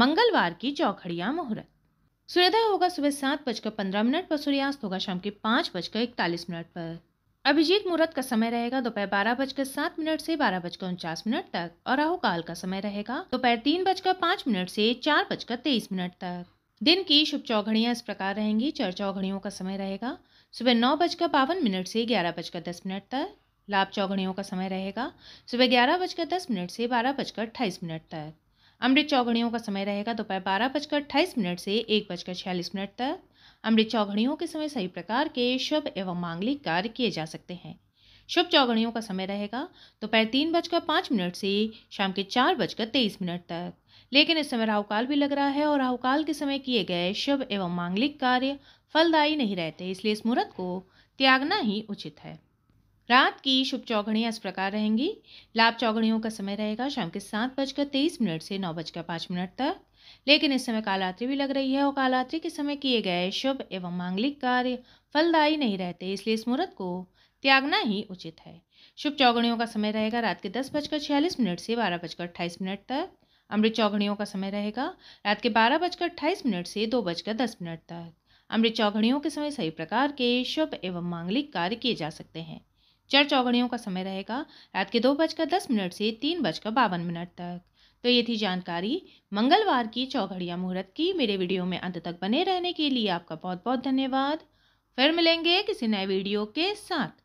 मंगलवार की चौखड़िया मुहूर्त सूर्योदय होगा सुबह सात बजकर पंद्रह मिनट पर सूर्यास्त होगा शाम के पाँच बजकर इकतालीस मिनट पर अभिजीत मुहूर्त का समय रहेगा दोपहर बारह बजकर सात मिनट से बारह बजकर उनचास मिनट तक और राहु काल का समय रहेगा दोपहर तीन बजकर पाँच मिनट से चार बजकर तेईस मिनट तक दिन की शुभ चौघड़ियाँ इस प्रकार रहेंगी चार चौघड़ियों का समय रहेगा सुबह नौ बजकर बावन मिनट से ग्यारह बजकर दस मिनट तक लाभ चौघड़ियों का समय रहेगा सुबह ग्यारह बजकर दस मिनट से बारह बजकर अट्ठाईस मिनट तक अमृत चौघड़ियों का समय रहेगा दोपहर बारह बजकर अट्ठाईस मिनट से एक बजकर छियालीस मिनट तक अमृत चौघड़ियों के समय सभी प्रकार के शुभ एवं मांगलिक कार्य किए जा सकते हैं शुभ चौघड़ियों का समय रहेगा दोपहर तीन बजकर पाँच मिनट से शाम के चार बजकर तेईस मिनट तक लेकिन इस समय राहुकाल भी लग रहा है और राहुकाल के समय किए गए शुभ एवं मांगलिक कार्य फलदायी नहीं रहते इसलिए इस मुहूर्त को त्यागना ही उचित है रात की शुभ चौघड़ियाँ इस प्रकार रहेंगी लाभ चौघड़ियों का समय रहेगा शाम के सात बजकर तेईस मिनट से नौ बजकर पाँच मिनट तक लेकिन इस समय कालरात्रि भी लग रही है और कालरात्रि के समय किए गए शुभ एवं मांगलिक कार्य फलदायी नहीं रहते इसलिए इस मुहूर्त को त्यागना ही उचित है शुभ चौघड़ियों का समय रहेगा रात के दस बजकर छियालीस मिनट से बारह बजकर अट्ठाईस मिनट तक अमृत चौघड़ियों का समय रहेगा रात के बारह बजकर अट्ठाईस मिनट से दो बजकर दस मिनट तक अमृत चौघड़ियों के समय सही प्रकार के शुभ एवं मांगलिक कार्य किए जा सकते हैं चर चौघड़ियों का समय रहेगा रात के दो बजकर दस मिनट से तीन बजकर बावन मिनट तक तो ये थी जानकारी मंगलवार की चौघड़िया मुहूर्त की मेरे वीडियो में अंत तक बने रहने के लिए आपका बहुत बहुत धन्यवाद फिर मिलेंगे किसी नए वीडियो के साथ